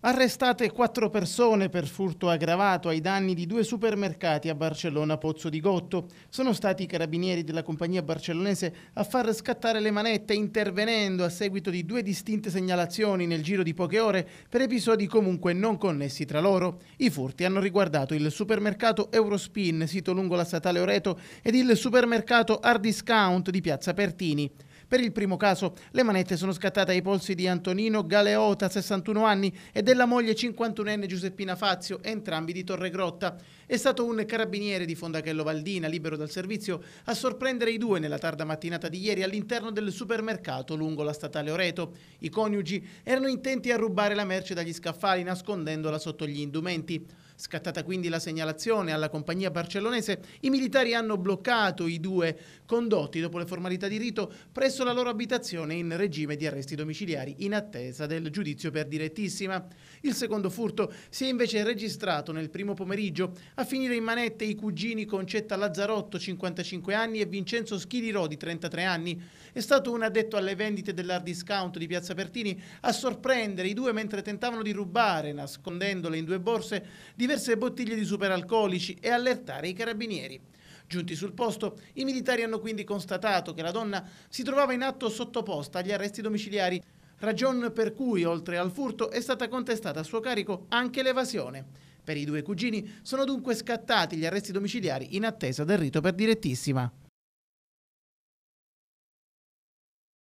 Arrestate quattro persone per furto aggravato ai danni di due supermercati a Barcellona Pozzo di Gotto. Sono stati i carabinieri della compagnia barcellonese a far scattare le manette intervenendo a seguito di due distinte segnalazioni nel giro di poche ore per episodi comunque non connessi tra loro. I furti hanno riguardato il supermercato Eurospin, sito lungo la statale Oreto, ed il supermercato Hard Discount di Piazza Pertini. Per il primo caso, le manette sono scattate ai polsi di Antonino Galeota, 61 anni, e della moglie 51enne Giuseppina Fazio, entrambi di Torre Grotta. È stato un carabiniere di Fondachello Valdina, libero dal servizio, a sorprendere i due nella tarda mattinata di ieri all'interno del supermercato lungo la statale Oreto. I coniugi erano intenti a rubare la merce dagli scaffali nascondendola sotto gli indumenti. Scattata quindi la segnalazione alla compagnia barcellonese, i militari hanno bloccato i due condotti dopo le formalità di rito presso la loro abitazione in regime di arresti domiciliari in attesa del giudizio per direttissima. Il secondo furto si è invece registrato nel primo pomeriggio a finire in manette i cugini Concetta Lazzarotto, 55 anni, e Vincenzo Schilirò, di 33 anni. È stato un addetto alle vendite dell'hard discount di Piazza Pertini a sorprendere i due mentre tentavano di rubare, nascondendole in due borse, di diverse bottiglie di superalcolici e allertare i carabinieri. Giunti sul posto, i militari hanno quindi constatato che la donna si trovava in atto sottoposta agli arresti domiciliari, ragion per cui, oltre al furto, è stata contestata a suo carico anche l'evasione. Per i due cugini sono dunque scattati gli arresti domiciliari in attesa del rito per direttissima.